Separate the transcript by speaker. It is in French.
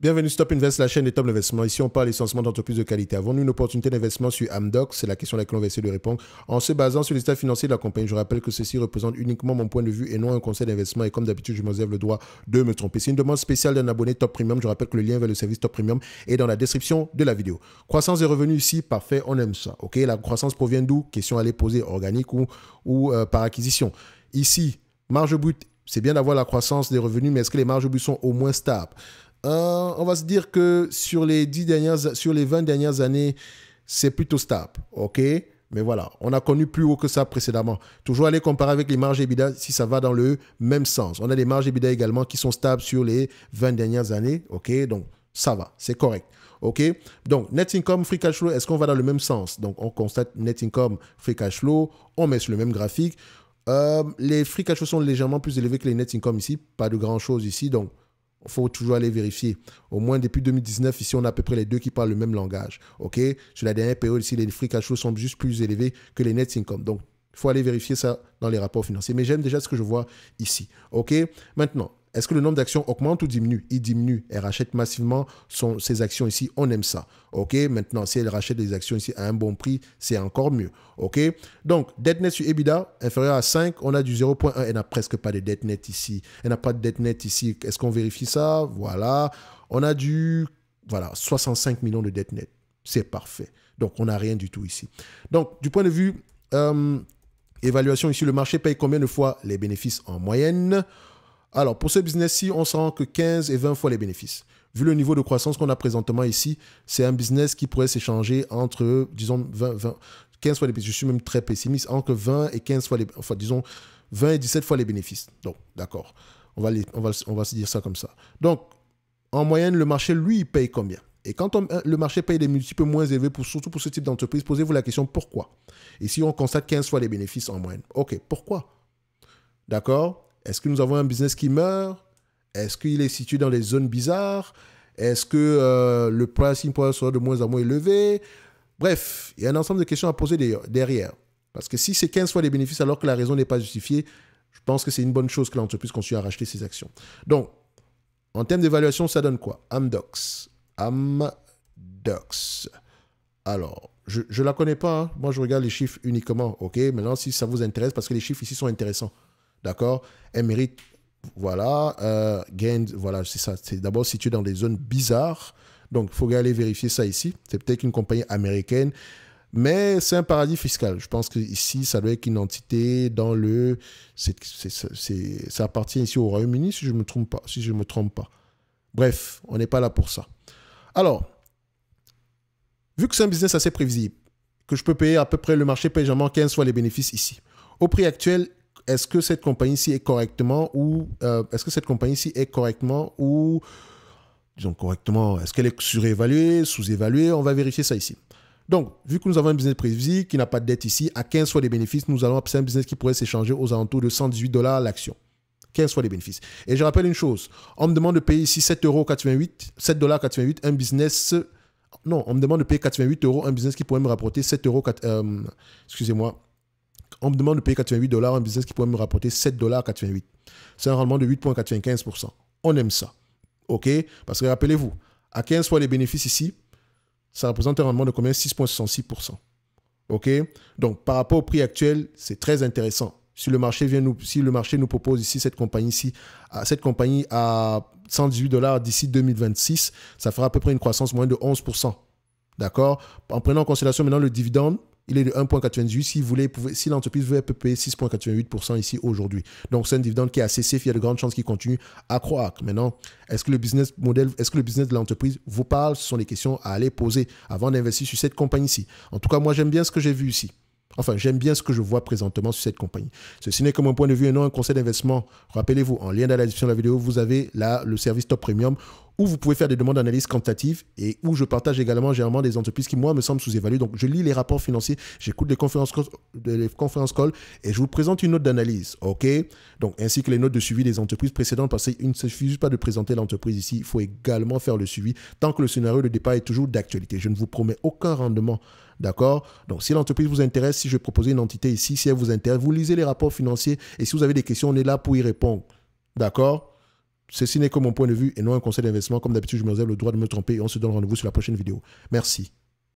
Speaker 1: Bienvenue Stop Invest, la chaîne des top d'investissement. Ici, on parle essentiellement d'entreprises de qualité. Avons-nous une opportunité d'investissement sur Amdoc C'est la question à laquelle on va essayer de répondre en se basant sur l'état financier de la compagnie. Je rappelle que ceci représente uniquement mon point de vue et non un conseil d'investissement. Et comme d'habitude, je me réserve le droit de me tromper. C'est une demande spéciale d'un abonné Top Premium. Je rappelle que le lien vers le service Top Premium est dans la description de la vidéo. Croissance des revenus ici, parfait, on aime ça. Ok, la croissance provient d'où Question à les poser, organique ou, euh, par acquisition. Ici, marge brute. C'est bien d'avoir la croissance des revenus, mais est-ce que les marges brutes sont au moins stables euh, on va se dire que sur les, 10 dernières, sur les 20 dernières années, c'est plutôt stable. OK mais voilà, on a connu plus haut que ça précédemment. Toujours aller comparer avec les marges EBITDA si ça va dans le même sens. On a des marges EBITDA également qui sont stables sur les 20 dernières années. OK, donc ça va, c'est correct. OK, donc net income, free cash flow, est-ce qu'on va dans le même sens Donc on constate net income, free cash flow, on met sur le même graphique. Euh, les free cash flow sont légèrement plus élevés que les net income ici, pas de grand chose ici, donc il faut toujours aller vérifier. Au moins depuis 2019, ici, on a à peu près les deux qui parlent le même langage. OK Sur la dernière période, ici, les free cash flow sont juste plus élevés que les net income. Donc, il faut aller vérifier ça dans les rapports financiers. Mais j'aime déjà ce que je vois ici. OK Maintenant, est-ce que le nombre d'actions augmente ou diminue Il diminue. Elle rachète massivement ses actions ici. On aime ça. OK Maintenant, si elle rachète des actions ici à un bon prix, c'est encore mieux. OK Donc, dette nette sur EBITDA inférieur à 5, on a du 0.1. Elle n'a presque pas de dette nette ici. Elle n'a pas de dette nette ici. Est-ce qu'on vérifie ça Voilà. On a du voilà, 65 millions de dette nette. C'est parfait. Donc, on n'a rien du tout ici. Donc, du point de vue euh, évaluation ici, le marché paye combien de fois les bénéfices en moyenne alors, pour ce business-ci, on s'en rend que 15 et 20 fois les bénéfices. Vu le niveau de croissance qu'on a présentement ici, c'est un business qui pourrait s'échanger entre, disons, 20, 15 fois les bénéfices. Je suis même très pessimiste, entre 20 et 15 fois les disons, 20 et 17 fois les bénéfices. Donc, d'accord. On va, on, va, se dire ça comme ça. Donc, en moyenne, le marché, lui, il paye combien et quand hein, le marché paye des multiples moins élevés, surtout pour ce type d'entreprise, posez-vous la question pourquoi Ici, on constate 15 fois les bénéfices en moyenne. OK, pourquoi D'accord est-ce que nous avons un business qui meurt Est-ce qu'il est situé dans des zones bizarres Est-ce que euh, le pricing point sera de moins en moins élevé Bref, il y a un ensemble de questions à poser derrière. Parce que si c'est 15 fois les bénéfices alors que la raison n'est pas justifiée, je pense que c'est une bonne chose que l'entreprise continue à racheter ses actions. Donc, en termes d'évaluation, ça donne quoi Amdox. Amdox. Alors, je ne la connais pas. Hein. Moi, je regarde les chiffres uniquement. OK, maintenant, si ça vous intéresse, parce que les chiffres ici sont intéressants. D'accord émerite. voilà, euh, gain, voilà, c'est ça. C'est d'abord situé dans des zones bizarres. Donc, il faut aller vérifier ça ici. C'est peut-être une compagnie américaine, mais c'est un paradis fiscal. Je pense qu'ici, ça doit être une entité dans le. ça appartient ici au Royaume-Uni, si je ne me trompe pas. Si me trompe pas. Bref, on n'est pas là pour ça. Alors, vu que c'est un business assez prévisible, que je peux payer à peu près, le marché paye quels 15 fois les bénéfices ici. Au prix actuel, est-ce que cette compagnie-ci est correctement ou euh, est-ce que cette compagnie-ci est correctement ou disons correctement, est-ce qu'elle est surévaluée, sous-évaluée On va vérifier ça ici. Donc, vu que nous avons un business prévisible qui n'a pas de dette ici, à 15 fois les bénéfices, nous allons appeler un business qui pourrait s'échanger aux alentours de 118 dollars l'action. 15 fois les bénéfices. Et je rappelle une chose, on me demande de payer ici 7,88 7,88 un business non, on me demande de payer 88 euros un business qui pourrait me rapporter 7 euros, euh, excusez-moi, on me demande de payer 88 dollars un business qui pourrait me rapporter 7 dollars 88. C'est un rendement de 8,95%. On aime ça. OK Parce que rappelez-vous, à 15 fois les bénéfices ici, ça représente un rendement de combien 6,66%. OK Donc, par rapport au prix actuel, c'est très intéressant. Si le marché, vient nous, si le marché nous propose ici cette compagnie ici, à, cette compagnie à 118 dollars d'ici 2026, ça fera à peu près une croissance moins de 11%. D'accord En prenant en considération maintenant le dividende, il est de 1,98. si l'entreprise voulait, payer 6,88% ici aujourd'hui. Donc, c'est un dividende qui est assez safe. Il y a de grandes chances qu'il continue à croître. Maintenant, est-ce que le business model, est-ce que le business de l'entreprise vous parle Ce sont les questions à aller poser avant d'investir sur cette compagnie-ci. En tout cas, moi, j'aime bien ce que j'ai vu ici. Enfin, j'aime bien ce que je vois présentement sur cette compagnie. Ceci n'est que mon point de vue et non un conseil d'investissement. Rappelez-vous, en lien dans la description de la vidéo, vous avez là le service Top Premium où vous pouvez faire des demandes d'analyse quantitative et où je partage également généralement des entreprises qui, moi, me semblent sous-évaluées. Donc, je lis les rapports financiers, j'écoute les conférences, call et je vous présente une note d'analyse, OK Donc, ainsi que les notes de suivi des entreprises précédentes, parce qu'il ne suffit pas de présenter l'entreprise ici, il faut également faire le suivi tant que le scénario de départ est toujours d'actualité. Je ne vous promets aucun rendement D'accord Donc, si l'entreprise vous intéresse, si je proposer une entité ici, si elle vous intéresse, vous lisez les rapports financiers et si vous avez des questions, on est là pour y répondre. D'accord Ceci n'est que mon point de vue et non un conseil d'investissement. Comme d'habitude, je me réserve le droit de me tromper et on se donne rendez-vous sur la prochaine vidéo. Merci.